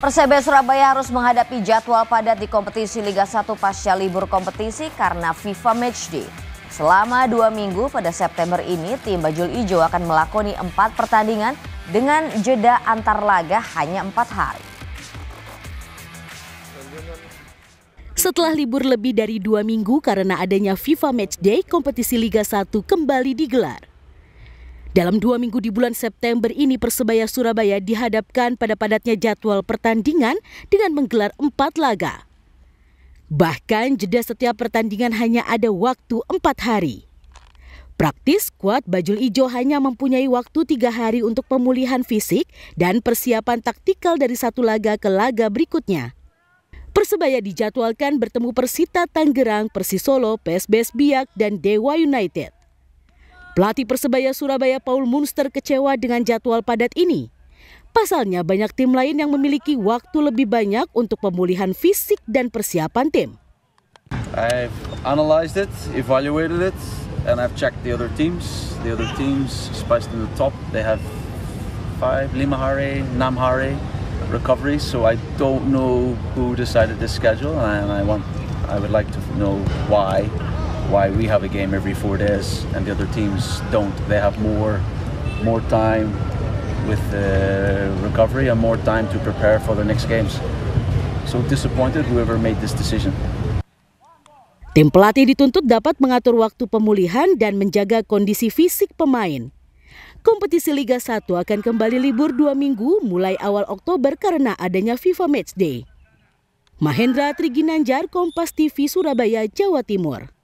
Persebaya Surabaya harus menghadapi jadwal padat di kompetisi Liga 1 pasca libur kompetisi karena FIFA Matchday. Selama dua minggu pada September ini, tim Bajul Ijo akan melakoni empat pertandingan dengan jeda antar laga hanya empat hari. Setelah libur lebih dari dua minggu karena adanya FIFA Matchday, kompetisi Liga 1 kembali digelar. Dalam dua minggu di bulan September ini Persebaya Surabaya dihadapkan pada padatnya jadwal pertandingan dengan menggelar empat laga. Bahkan jeda setiap pertandingan hanya ada waktu empat hari. Praktis kuat Bajul Ijo hanya mempunyai waktu tiga hari untuk pemulihan fisik dan persiapan taktikal dari satu laga ke laga berikutnya. Persebaya dijadwalkan bertemu Persita Tangerang, Persisolo, PSBS Biak, dan Dewa United. Pelatih Persebaya Surabaya Paul Munster kecewa dengan jadwal padat ini. Pasalnya banyak tim lain yang memiliki waktu lebih banyak untuk pemulihan fisik dan persiapan tim. I've analyzed it, evaluated it, and I've checked the other teams. The other teams, especially in the top, they have five Lima hari, enam hari recoveries. So I don't know who decided this schedule, and I want, I would like to know why why we have a game every four days and the other teams don't. They have more, more time with the recovery and more time to prepare for the next games. So disappointed whoever made this decision. Tim pelatih dituntut dapat mengatur waktu pemulihan dan menjaga kondisi fisik pemain. Kompetisi Liga 1 akan kembali libur dua minggu mulai awal Oktober karena adanya FIFA Matchday. Mahendra Triginanjar, Kompas TV, Surabaya, Jawa Timur.